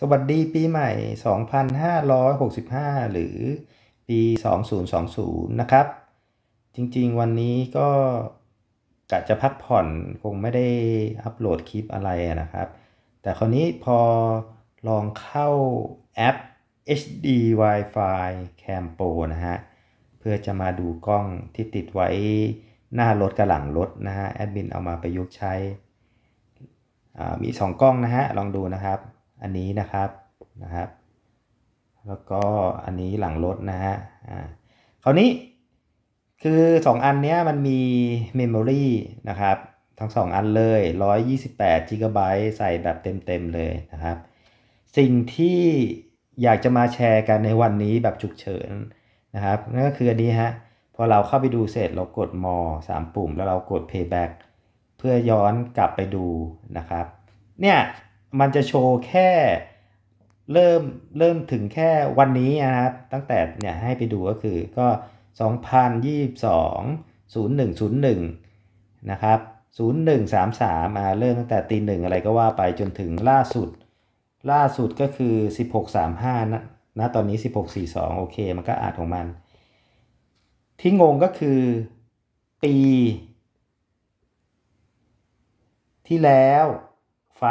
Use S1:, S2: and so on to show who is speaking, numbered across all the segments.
S1: สวัสดีปีใหม่ 2565 หรือปี 2020 นะครับ จริง ๆวันนี้ก็กะจะพักผ่อนคงไม่ได้อัปโหลดคลิปอะไรนะครับ แต่คราวนี้พอลองเข้าแอป HD Wi-Fi Cam Pro นะฮะเพื่อจะมาดูกล้องที่ติดไว้หน้ารถกับหลังรถนะฮะแอดมินเอามาประยุกต์ใช้มี 2 กล้องนะฮะลองดูนะครับอันนี้นะครับนะครับแล้วก็อันนี้หลังรถนะฮะอ่าคราวนี้คือ 2 อันนี้มันมีเมมโมรีนะครับทั้ง 2 อันเลย 128 GB ใส่แบบเต็มๆเลยนะครับ สิ่งที่อยากจะมาแชร์กันในวันนี้แบบฉุกเฉินนะครับ นั่นก็คืออันนี้ฮะ พอเราเข้าไปดูเสร็จเรากดมอ 3 ปุ่มแล้วเรากด payback เพื่อย้อนกลับไปดูนะครับ เนี่ยมันจะโชว์แค่ เริ่ม เริ่มถึงแค่วันนี้นะครับ ตั้งแต่เนี่ยให้ไปดูก็คือก็ 2022 0101 นะครับ 0133อ่าเริ่มตั้งแต่ตีหนึ่งอะไรก็ว่าไปจนถึงล่าสุด ล่าสุดก็คือ 1635 นะนะตอนนี้ 1642 โอเค มันก็อาจของมัน ที่งงก็คือ ปี ที่แล้ว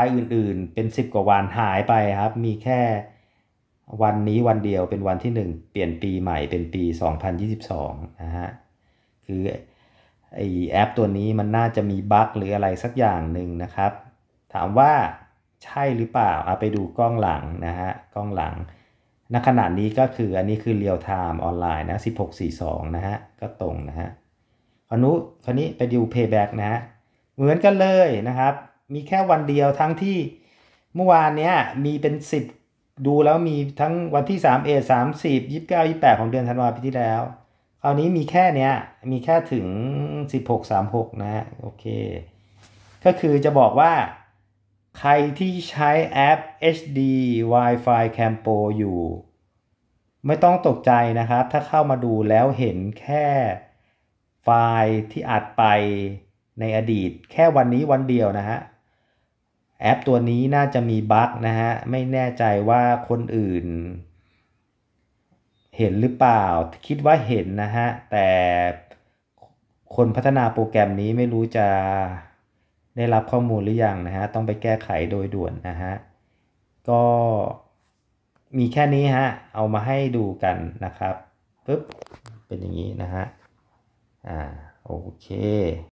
S1: ล์อื่นๆเป็น 10 กว่าวันหายไปครับ มีแค่วันนี้วันเดียวเป็นวันที่ 1 เปลี่ยนปีใหม่เป็นปี 2022นะฮะคือไอแอปตัวนี้มันน่าจะมีบั๊กหรืออะไรสักอย่างหนึ่งนะครับ ถามว่าใช่หรือเปล่าเอาไปดูกล้องหลังนะฮะกล้องหลังณขณะนี้ก็คืออันนี้คือเรียลไทม์ออนไลน์นะ1642 นะฮะก็ตรงนะฮะคราวนี้คราวนี้ไปดูเพย์แบ็กนะฮะเหมือนกันเลยนะครับมีแค่วันเดียวทั้งที่เมื่อวานเนี้ยมีเป็นสิบดูแล้วมีทั้งวันที่สามเอสามสิบยี่สิบเก้ายี่แปดของเดือนธันวาปีที่แล้วคราวนี้มีแค่เนี้ยมีแค่ถึงสิบหกสามหกนะโอเคก็คือจะบอกว่า ใครที่ใช้แอป HD Wi-Fi Cam Pro อยู่ ไม่ต้องตกใจนะครับ ถ้าเข้ามาดูแล้วเห็นแค่ไฟล์ที่อัดไปในอดีตแค่วันนี้วันเดียวนะฮะแอปตัวนี้น่าจะมีบั๊กนะฮะ ไม่แน่ใจว่าคนอื่นเห็นหรือเปล่าคิดว่าเห็นนะฮะ แต่คนพัฒนาโปรแกรมนี้ไม่รู้จะได้รับข้อมูลหรือยังนะฮะ ต้องไปแก้ไขโดยด่วนนะฮะ ก็มีแค่นี้ฮะ เอามาให้ดูกันนะครับปึ๊บเป็นอย่างนี้นะฮะอ่าโอเค